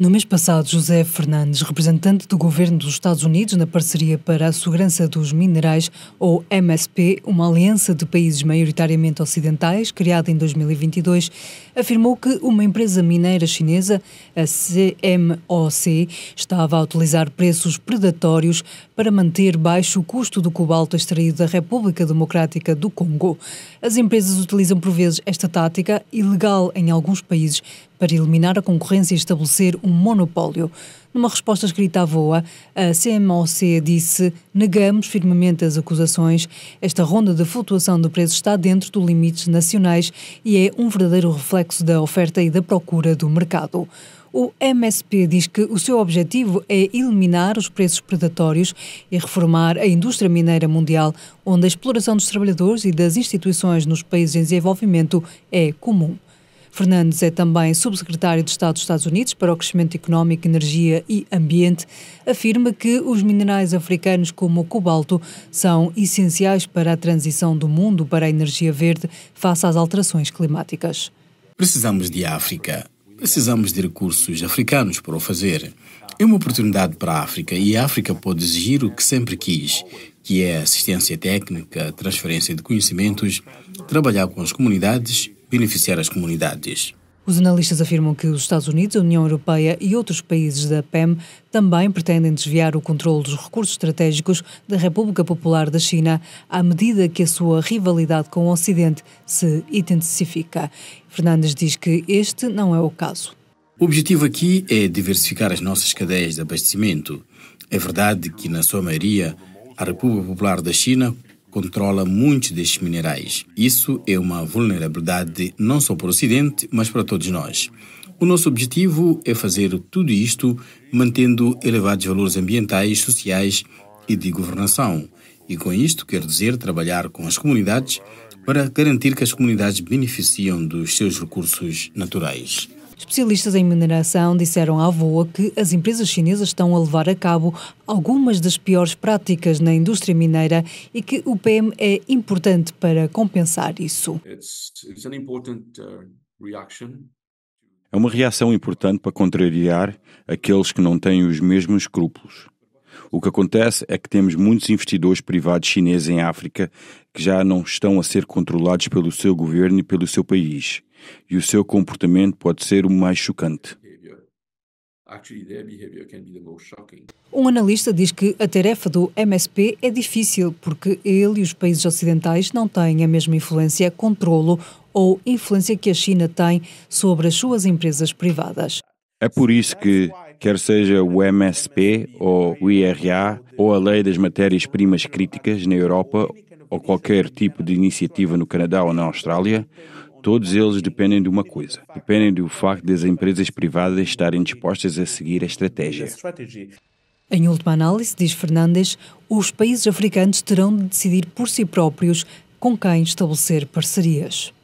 No mês passado, José Fernandes, representante do governo dos Estados Unidos na parceria para a segurança dos minerais, ou MSP, uma aliança de países maioritariamente ocidentais, criada em 2022, afirmou que uma empresa mineira chinesa, a CMOC, estava a utilizar preços predatórios para manter baixo o custo do cobalto extraído da República Democrática do Congo. As empresas utilizam por vezes esta tática, ilegal em alguns países, para eliminar a concorrência e estabelecer um um monopólio. Numa resposta escrita à voa, a CMOC disse: negamos firmemente as acusações. Esta ronda de flutuação do preço está dentro dos limites nacionais e é um verdadeiro reflexo da oferta e da procura do mercado. O MSP diz que o seu objetivo é eliminar os preços predatórios e reformar a indústria mineira mundial, onde a exploração dos trabalhadores e das instituições nos países em desenvolvimento é comum. Fernandes é também subsecretário de Estado dos Estados Unidos para o Crescimento Económico, Energia e Ambiente. Afirma que os minerais africanos, como o cobalto, são essenciais para a transição do mundo para a energia verde face às alterações climáticas. Precisamos de África. Precisamos de recursos africanos para o fazer. É uma oportunidade para a África e a África pode exigir o que sempre quis, que é assistência técnica, transferência de conhecimentos, trabalhar com as comunidades beneficiar as comunidades. Os analistas afirmam que os Estados Unidos, a União Europeia e outros países da PEM também pretendem desviar o controle dos recursos estratégicos da República Popular da China à medida que a sua rivalidade com o Ocidente se intensifica. Fernandes diz que este não é o caso. O objetivo aqui é diversificar as nossas cadeias de abastecimento. É verdade que, na sua maioria, a República Popular da China controla muitos destes minerais. Isso é uma vulnerabilidade não só para o Ocidente, mas para todos nós. O nosso objetivo é fazer tudo isto mantendo elevados valores ambientais, sociais e de governação. E com isto quero dizer trabalhar com as comunidades para garantir que as comunidades beneficiam dos seus recursos naturais. Especialistas em mineração disseram à voa que as empresas chinesas estão a levar a cabo algumas das piores práticas na indústria mineira e que o PM é importante para compensar isso. Uh, é uma reação importante para contrariar aqueles que não têm os mesmos escrúpulos. O que acontece é que temos muitos investidores privados chineses em África que já não estão a ser controlados pelo seu governo e pelo seu país e o seu comportamento pode ser o mais chocante. Um analista diz que a tarefa do MSP é difícil porque ele e os países ocidentais não têm a mesma influência, controlo ou influência que a China tem sobre as suas empresas privadas. É por isso que, quer seja o MSP ou o IRA ou a Lei das Matérias-Primas Críticas na Europa ou qualquer tipo de iniciativa no Canadá ou na Austrália, Todos eles dependem de uma coisa: dependem do facto das empresas privadas estarem dispostas a seguir a estratégia. Em última análise, diz Fernandes, os países africanos terão de decidir por si próprios com quem estabelecer parcerias.